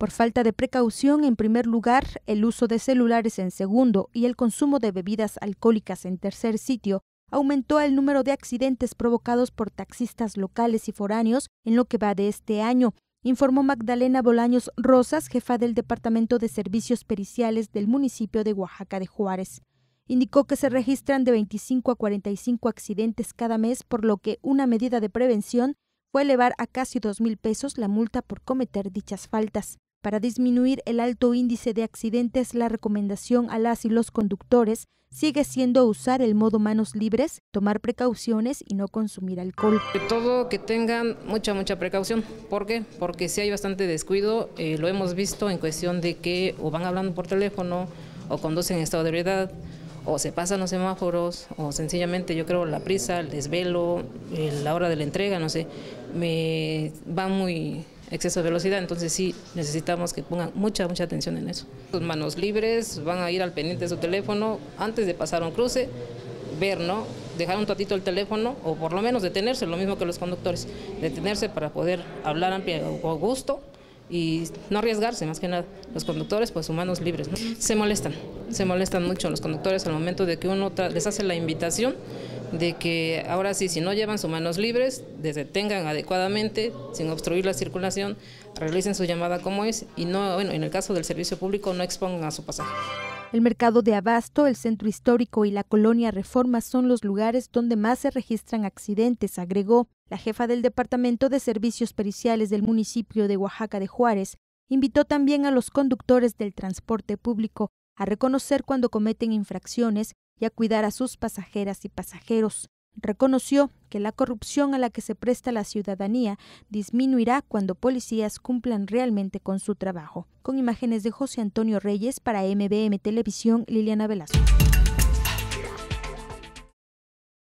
por falta de precaución, en primer lugar, el uso de celulares en segundo y el consumo de bebidas alcohólicas en tercer sitio, aumentó el número de accidentes provocados por taxistas locales y foráneos en lo que va de este año, informó Magdalena Bolaños Rosas, jefa del Departamento de Servicios Periciales del municipio de Oaxaca de Juárez. Indicó que se registran de 25 a 45 accidentes cada mes, por lo que una medida de prevención fue elevar a casi dos mil pesos la multa por cometer dichas faltas. Para disminuir el alto índice de accidentes, la recomendación a las y los conductores sigue siendo usar el modo manos libres, tomar precauciones y no consumir alcohol. Todo que tengan mucha, mucha precaución. ¿Por qué? Porque si hay bastante descuido, eh, lo hemos visto en cuestión de que o van hablando por teléfono o conducen en estado de ebriedad o se pasan los semáforos, o sencillamente yo creo la prisa, el desvelo, la hora de la entrega, no sé, me va muy exceso de velocidad, entonces sí necesitamos que pongan mucha, mucha atención en eso. Sus manos libres, van a ir al pendiente de su teléfono, antes de pasar un cruce, ver, ¿no? Dejar un ratito el teléfono o por lo menos detenerse, lo mismo que los conductores, detenerse para poder hablar amplio o gusto y no arriesgarse más que nada. Los conductores, pues humanos libres, ¿no? se molestan, se molestan mucho los conductores al momento de que uno les hace la invitación de que ahora sí, si no llevan sus manos libres, detengan adecuadamente, sin obstruir la circulación, realicen su llamada como es y no, bueno, en el caso del servicio público no expongan a su pasaje. El mercado de Abasto, el centro histórico y la colonia Reforma son los lugares donde más se registran accidentes, agregó la jefa del Departamento de Servicios Periciales del municipio de Oaxaca de Juárez. Invitó también a los conductores del transporte público a reconocer cuando cometen infracciones y a cuidar a sus pasajeras y pasajeros. Reconoció que la corrupción a la que se presta la ciudadanía disminuirá cuando policías cumplan realmente con su trabajo. Con imágenes de José Antonio Reyes para MBM Televisión, Liliana Velasco.